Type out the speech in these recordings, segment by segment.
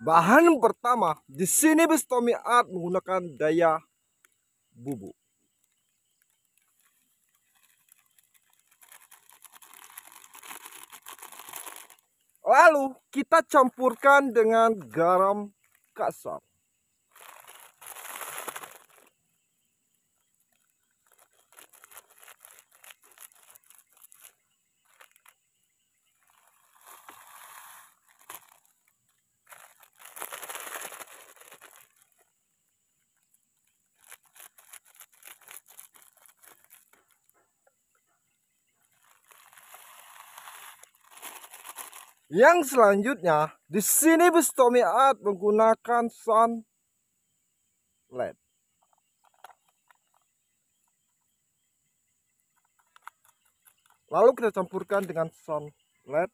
Bahan pertama, di sini Bistomi Art menggunakan daya bubuk. Lalu kita campurkan dengan garam kasar. Yang selanjutnya, di sini bus Tommy Art menggunakan sun LED. Lalu kita campurkan dengan sun LED.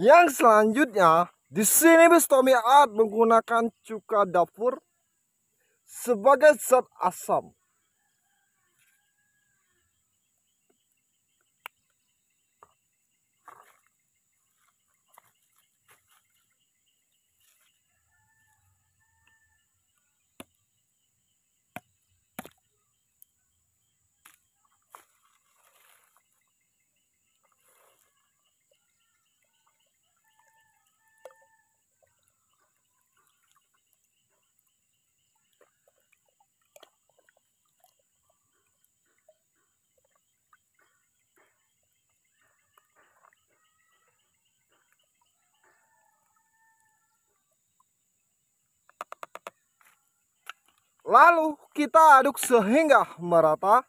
Yang selanjutnya di sini bis Tommy Art menggunakan cuka dapur sebagai zat asam. Lalu kita aduk sehingga merata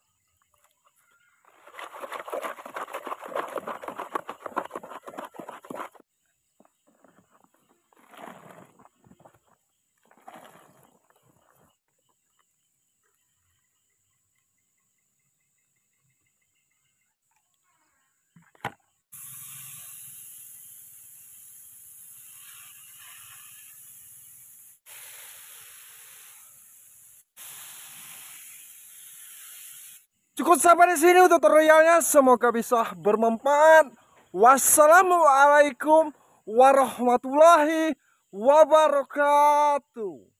Cukup sampai di sini untuk tutorialnya. Semoga bisa bermanfaat. Wassalamualaikum warahmatullahi wabarakatuh.